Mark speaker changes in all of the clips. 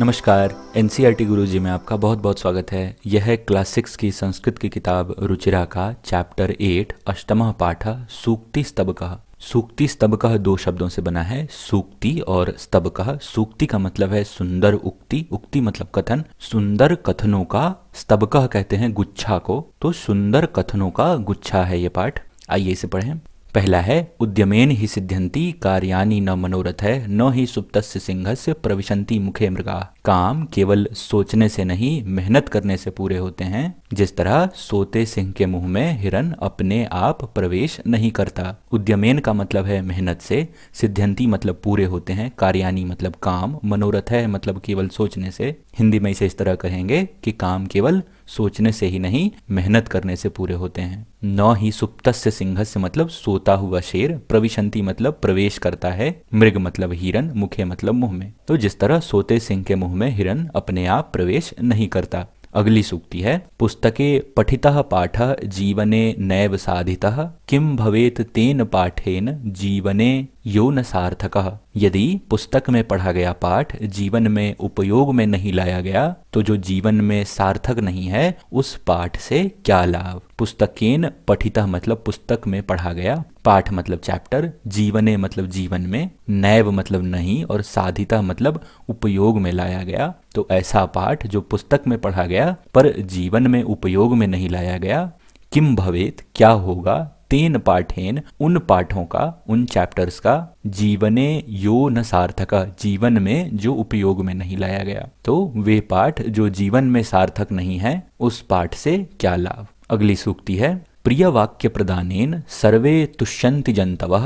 Speaker 1: नमस्कार N C R e T Guru ji में आपका बहुत बहुत स्वागत है यह है क्लासिक्स की संस्कृत की किताब रुचिरा का चैप्टर एट अष्टम पाठ सूक्ति स्तबक सूक्ति स्तबक दो शब्दों से बना है सूक्ति और स्तबक सूक्ति का मतलब है सुंदर उक्ति उक्ति मतलब कथन सुंदर कथनों का स्तबक कहते हैं गुच्छा को तो सुंदर कथनों का गुच्छा है ये पाठ आइए इसे पढ़ें पहला है उद्यमेन ही सिद्ध्यंति कार्याणी न मनोरथ है न ही सिंह से प्रविशंति मुखे मृगा काम केवल सोचने से नहीं मेहनत करने से पूरे होते हैं जिस तरह सोते सिंह के मुंह में हिरन अपने आप प्रवेश नहीं करता उद्यमेन का मतलब है मेहनत से सिद्ध्यंति मतलब पूरे होते हैं कार्याणी मतलब काम मनोरथ है मतलब केवल सोचने से हिंदी में इसे इस तरह कहेंगे कि काम केवल सोचने से ही नहीं मेहनत करने से पूरे होते हैं न ही सिंह से मतलब सोता हुआ शेर प्रविशंति मतलब प्रवेश करता है मृग मतलब हिरन मुखे मतलब मुंह में तो जिस तरह सोते सिंह के मुंह में हिरन अपने आप प्रवेश नहीं करता अगली सूक्ति है पुस्तके पठित पाठ जीवने नैव साधितः किम भवेत तेन पाठेन जीवने यो न सार्थक यदि पुस्तक में पढ़ा गया पाठ जीवन में उपयोग में नहीं लाया गया तो जो जीवन में सार्थक नहीं है उस पाठ से क्या लाभ पुस्तकेन पठिता मतलब पुस्तक में पढ़ा गया पाठ मतलब चैप्टर जीवने मतलब जीवन में नैव मतलब नहीं और साधिता मतलब उपयोग में लाया गया तो ऐसा पाठ जो पुस्तक में पढ़ा गया पर जीवन में उपयोग में नहीं लाया गया किम भवेत क्या होगा तेन पाठेन उन पाठों का उन चैप्टर्स का जीवने यो न सार्थक जीवन में जो उपयोग में नहीं लाया गया तो वे पाठ जो जीवन में सार्थक नहीं है उस पाठ से क्या लाभ अगली सूक्ति है प्रिय वाक्य प्रदानेन सर्वे तुष्यंति जंतव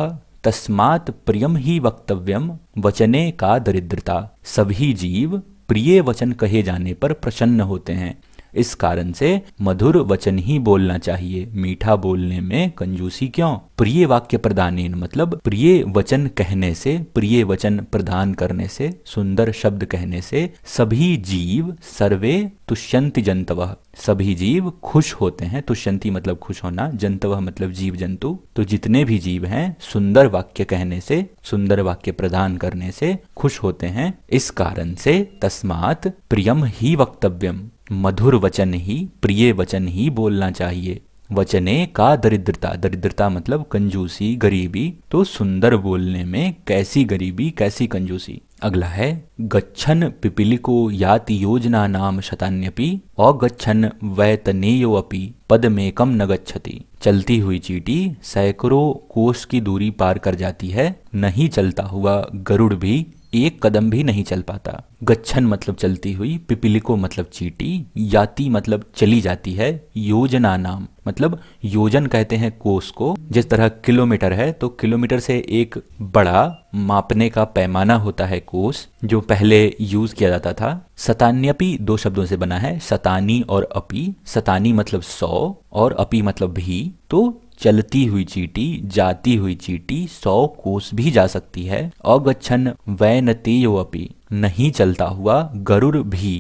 Speaker 1: तस्मात प्रियम ही वक्तव्यम वचने का दरिद्रता सभी जीव प्रिय वचन कहे जाने पर प्रसन्न होते हैं इस कारण से मधुर वचन ही बोलना चाहिए मीठा बोलने में कंजूसी क्यों प्रिय वाक्य प्रदान मतलब प्रिय वचन कहने से प्रिय वचन प्रदान करने से सुंदर शब्द कहने से सभी जीव सर्वे तुष्यंति जंतव सभी जीव खुश होते हैं तुष्यंती मतलब खुश होना जंतव मतलब जीव जंतु तो जितने भी जीव हैं सुंदर वाक्य कहने से सुंदर वाक्य प्रदान करने से खुश होते हैं इस कारण से तस्मात प्रियम ही वक्तव्यम मधुर वचन ही प्रिय वचन ही बोलना चाहिए वचने का दरिद्रता दरिद्रता मतलब कंजूसी गरीबी तो सुंदर बोलने में कैसी गरीबी कैसी कंजूसी अगला है गच्छन पिपिलिको याति योजना नाम शतान्यपि और गच्छन वैतनेयो अपि पद में कम न गच्छति चलती हुई चीटी सैकड़ों कोष की दूरी पार कर जाती है नहीं चलता हुआ गरुड़ भी एक कदम भी नहीं चल पाता गच्छन मतलब चलती हुई पिपिलिको मतलब चीटी याति मतलब चली जाती है योजना नाम मतलब योजन कहते हैं कोस को जिस तरह किलोमीटर है तो किलोमीटर से एक बड़ा मापने का पैमाना होता है कोस जो पहले यूज किया जाता था सतान्यपि दो शब्दों से बना है सतानी और अपी सतानी मतलब सौ और अपी मतलब भी तो चलती हुई चीटी जाती हुई चीटी सौ कोस भी जा सकती है अगछन वैनतेय अपी नहीं चलता हुआ गरुड़ भी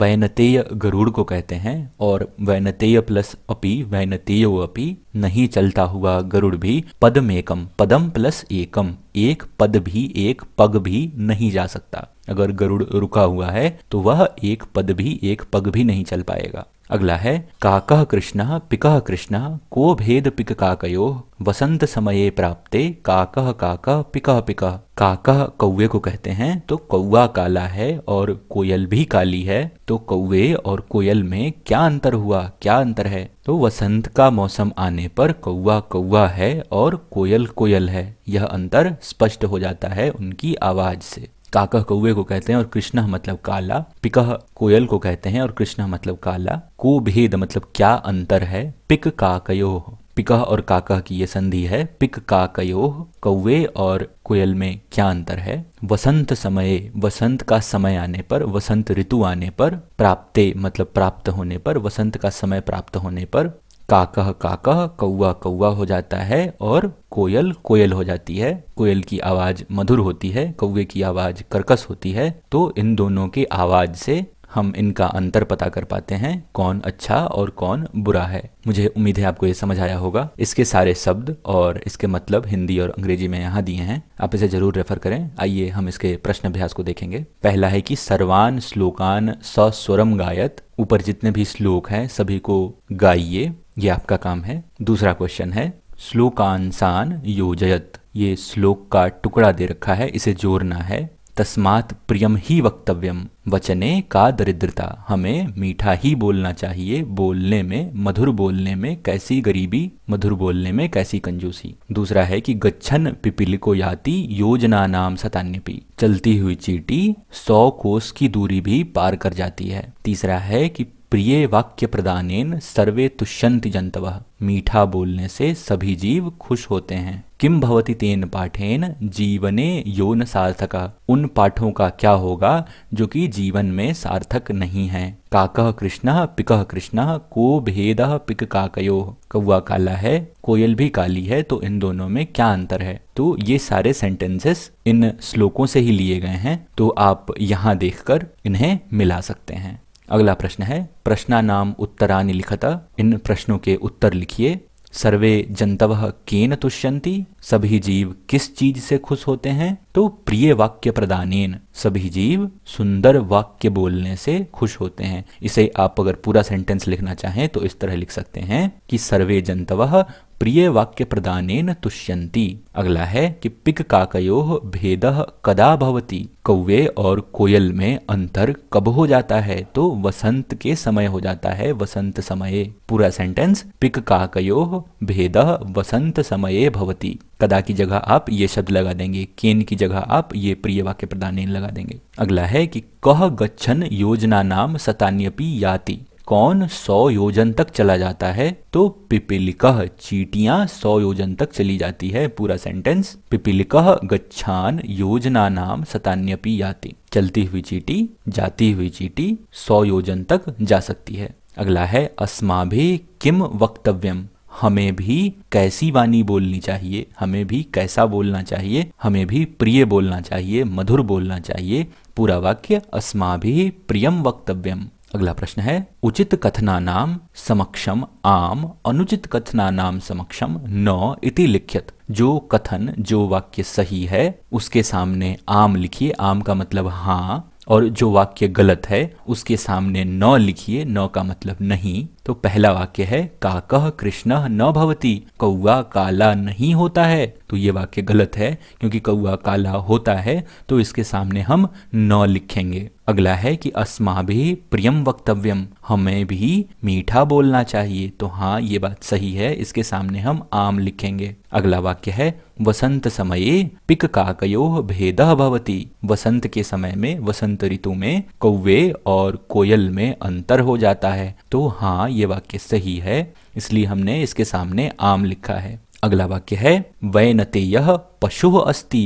Speaker 1: वैनतेय गरुड़ को कहते हैं और वैनतेय प्लस अपि वैनतेय अपि नहीं चलता हुआ गरुड़ भी पदम एकम पदम प्लस एकम एक पद भी एक पग भी नहीं जा सकता अगर गरुड़ रुका हुआ है तो वह एक पद भी एक पग भी नहीं चल पाएगा अगला है काकह कृष्ण पिकह कृष्ण को भेद पिक काकयो वसंत समये प्राप्ते काकह काकह पिकह पिकह काकह कौवे को कहते हैं तो कौआ काला है और कोयल भी काली है तो कौवे और कोयल में क्या अंतर हुआ क्या अंतर है तो वसंत का मौसम आने पर कौआ कौआ है और कोयल कोयल है यह अंतर स्पष्ट हो जाता है उनकी आवाज से काकह कौए को कहते हैं और कृष्ण मतलब काला पिकह कोयल को कहते हैं और कृष्ण मतलब काला को भेद मतलब क्या अंतर है पिक काकयो पिकह और काकह की ये संधि है पिक काकयोह कौवे और कोयल में क्या अंतर है वसंत समय वसंत का समय आने पर वसंत ऋतु आने पर प्राप्ते मतलब प्राप्त होने पर वसंत का समय प्राप्त होने पर काकह काकह कौआ कौआ हो जाता है और कोयल कोयल हो जाती है कोयल की आवाज मधुर होती है कौए की आवाज कर्कश होती है तो इन दोनों के आवाज से हम इनका अंतर पता कर पाते हैं कौन अच्छा और कौन बुरा है मुझे उम्मीद है आपको ये समझ आया होगा इसके सारे शब्द और इसके मतलब हिंदी और अंग्रेजी में यहाँ दिए हैं आप इसे जरूर रेफर करें आइए हम इसके प्रश्न अभ्यास को देखेंगे पहला है कि सर्वान श्लोकान सस्वरम गायत ऊपर जितने भी श्लोक हैं सभी को गाइए ये आपका काम है दूसरा क्वेश्चन है श्लोकांसान योजयत ये श्लोक का टुकड़ा दे रखा है इसे जोड़ना है तस्मात प्रियम ही वक्तव्यम वचने का दरिद्रता हमें मीठा ही बोलना चाहिए बोलने में मधुर बोलने में कैसी गरीबी मधुर बोलने में कैसी कंजूसी दूसरा है कि गच्छन पिपिल को याति योजना नाम सतान्यपी चलती हुई चीटी सौ कोस की दूरी भी पार कर जाती है तीसरा है कि प्रिय वाक्य प्रदानेन सर्वे तुष्यंति जंतव मीठा बोलने से सभी जीव खुश होते हैं किम भवती तेन पाठेन जीवने योन सार्थक उन पाठों का क्या होगा जो कि जीवन में सार्थक नहीं है काक कृष्ण पिक कृष्ण को भेद पिक काकयो कौआ काला है कोयल भी काली है तो इन दोनों में क्या अंतर है तो ये सारे सेंटेंसेस इन श्लोकों से ही लिए गए हैं तो आप यहाँ देखकर इन्हें मिला सकते हैं अगला प्रश्न है प्रश्ना नाम उत्तरानि लिखत इन प्रश्नों के उत्तर लिखिए सर्वे जंतव केन तुष्यंती सभी जीव किस चीज से खुश होते हैं तो प्रिय वाक्य प्रदानेन सभी जीव सुंदर वाक्य बोलने से खुश होते हैं इसे आप अगर पूरा सेंटेंस लिखना चाहें तो इस तरह लिख सकते हैं कि सर्वे जंतव प्रिय वाक्य प्रदानेन तुष्यंती अगला है कि पिक काकयो भेद कदा भवती कौवे और कोयल में अंतर कब हो जाता है तो वसंत के समय हो जाता है वसंत समय पूरा सेंटेंस पिक काकयो भेद वसंत समय भवती कदा की जगह आप ये शब्द लगा देंगे केन की जगह आप ये प्रिय वाक्य प्रदान लगा देंगे अगला है कि कह गच्छन योजना नाम सतान्यपि याति कौन सौ योजन तक चला जाता है तो पिपिलिकह चीटियां सौ योजन तक चली जाती है पूरा सेंटेंस पिपिलिकह गच्छान योजना नाम सतान्यपि याति चलती हुई चीटी जाती हुई चीटी सौ योजन तक जा सकती है अगला है अस्माभि किम वक्तव्यम हमें भी कैसी वाणी बोलनी चाहिए हमें भी कैसा बोलना चाहिए हमें भी प्रिय बोलना चाहिए मधुर बोलना चाहिए पूरा वाक्य अस्मा भी प्रियम वक्तव्यम अगला प्रश्न है उचित कथना नाम समक्षम आम अनुचित कथना नाम समक्षम न इति लिखित जो कथन जो वाक्य सही है उसके सामने आम लिखिए आम का मतलब हाँ और जो वाक्य गलत है उसके सामने न लिखिए न का मतलब नहीं तो पहला वाक्य है काकह कृष्ण न भवती कौआ काला नहीं होता है तो ये वाक्य गलत है क्योंकि कौआ काला होता है तो इसके सामने हम न लिखेंगे अगला है कि अस्मा भी प्रियम वक्तव्यम हमें भी मीठा बोलना चाहिए तो हाँ ये बात सही है इसके सामने हम आम लिखेंगे अगला वाक्य है वसंत समये पिक काकयो भेद भवती वसंत के समय में वसंत ऋतु में कौवे और कोयल में अंतर हो जाता है तो हाँ ये वाक्य सही है इसलिए हमने इसके सामने आम लिखा है अगला वाक्य है वैनते यह पशु अस्ति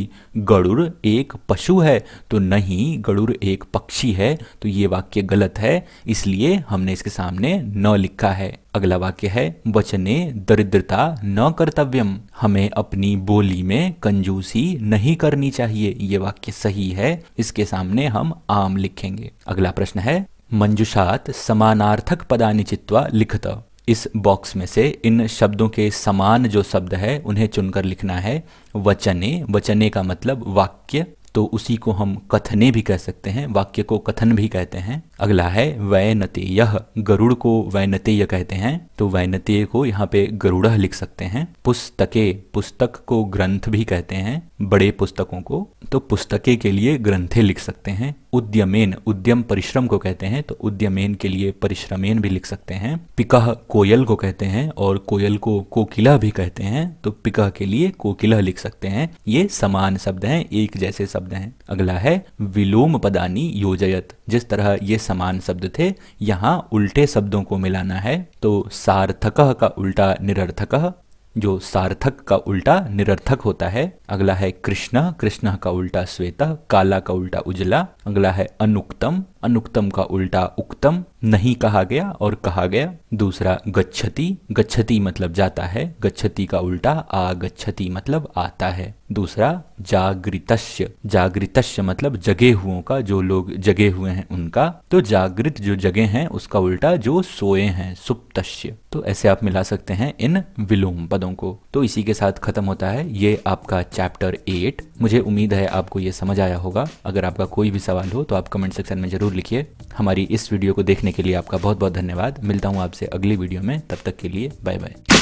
Speaker 1: गरुड़ एक पशु है तो नहीं गरुड़ एक पक्षी है तो ये वाक्य गलत है इसलिए हमने इसके सामने न लिखा है अगला वाक्य है वचने दरिद्रता न कर्तव्यम हमें अपनी बोली में कंजूसी नहीं करनी चाहिए ये वाक्य सही है इसके सामने हम आम लिखेंगे अगला प्रश्न है मंजुषात समानार्थक पदानि चित्वा लिखत इस बॉक्स में से इन शब्दों के समान जो शब्द है उन्हें चुनकर लिखना है वचने वचने का मतलब वाक्य तो उसी को हम कथने भी कह सकते हैं वाक्य को कथन भी कहते हैं अगला है वैनतेय गरुड़ को वैनतेय कहते हैं तो वैनतेय को यहाँ पे गरुड़ लिख सकते हैं पुस्तके पुस्तक को ग्रंथ भी कहते हैं बड़े पुस्तकों को तो पुस्तके के लिए ग्रंथे लिख सकते हैं उद्यमेन उद्यम परिश्रम को कहते हैं तो उद्यमेन के लिए परिश्रमेन भी लिख सकते हैं पिकह कोयल को कहते हैं और कोयल को कोकिला भी कहते हैं तो पिकह के लिए कोकिला लिख सकते हैं ये समान शब्द हैं एक जैसे शब्द हैं अगला है विलोम पदानी योजयत जिस तरह ये समान शब्द थे यहाँ उल्टे शब्दों को मिलाना है तो सार्थक का उल्टा निरर्थक जो सार्थक का उल्टा निरर्थक होता है अगला है कृष्णा कृष्णा का उल्टा श्वेता काला का उल्टा उजला अगला है अनुक्तम अनुक्तम का उल्टा उक्तम नहीं कहा गया और कहा गया दूसरा गच्छति गच्छति मतलब जाता है गच्छति का उल्टा आ गच्छति मतलब आता है दूसरा जागृतस्य जागृतस्य मतलब जगे हुओं का जो लोग जगे हुए हैं उनका तो जागृत जो जगे हैं उसका उल्टा जो सोए हैं सुप्तस्य तो ऐसे आप मिला सकते हैं इन विलोम पदों को तो इसी के साथ खत्म होता है ये आपका चैप्टर एट मुझे उम्मीद है आपको ये समझ आया होगा अगर आपका कोई भी सवाल हो तो आप कमेंट सेक्शन में जरूर लिखिए हमारी इस वीडियो को देखने के लिए आपका बहुत बहुत धन्यवाद मिलता हूँ आपसे अगली वीडियो में तब तक के लिए बाय बाय